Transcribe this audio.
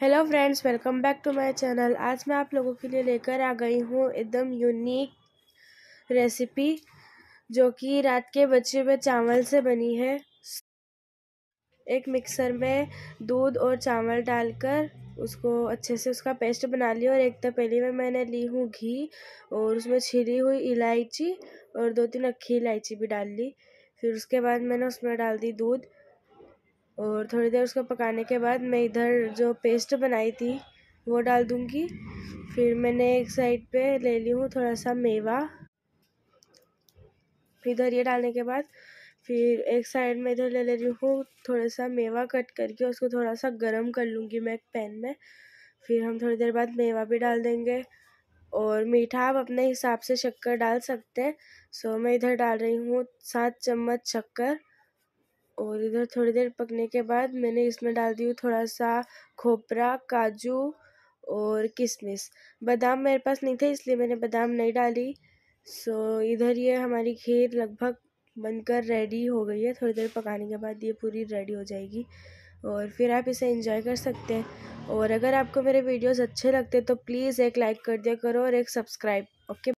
hello friends welcome back to my channel आज मैं आप लोगों के लिए लेकर आ गई हूँ एकदम यूनिक रेसिपी जो कि रात के बचे हुए चावल से बनी है एक मिक्सर में दूध और चावल डालकर उसको अच्छे से उसका पेस्ट बना लिया और एक तो पहले में मैंने ली हूँ घी और उसमें छिली हुई इलायची और दो तीन अक्खी इलायची भी डाल ली फिर उसके बाद मैंने उसमें डाल दी दूध और थोड़ी देर उसको पकाने के बाद मैं इधर जो पेस्ट बनाई थी वो डाल दूँगी फिर मैंने एक साइड पे ले ली हूँ थोड़ा सा मेवा इधर ये डालने के बाद फिर एक साइड में इधर ले ले रही हूँ थोड़ा सा मेवा कट करके उसको थोड़ा सा गर्म कर लूँगी मैं एक पैन में फिर हम थोड़ी देर बाद मेवा भी डाल देंगे और मीठा आप अपने हिसाब से शक्कर डाल सकते हैं सो मैं इधर डाल रही हूँ सात चम्मच शक्कर और इधर थोड़ी देर पकने के बाद मैंने इसमें डाल दी हूँ थोड़ा सा खोपरा काजू और किशमिश बादाम मेरे पास नहीं थे इसलिए मैंने बादाम नहीं डाली सो इधर ये हमारी खीर लगभग बनकर रेडी हो गई है थोड़ी देर पकाने के बाद ये पूरी रेडी हो जाएगी और फिर आप इसे इंजॉय कर सकते हैं और अगर आपको मेरे वीडियोस अच्छे लगते तो प्लीज़ एक लाइक कर दिया करो और एक सब्सक्राइब ओके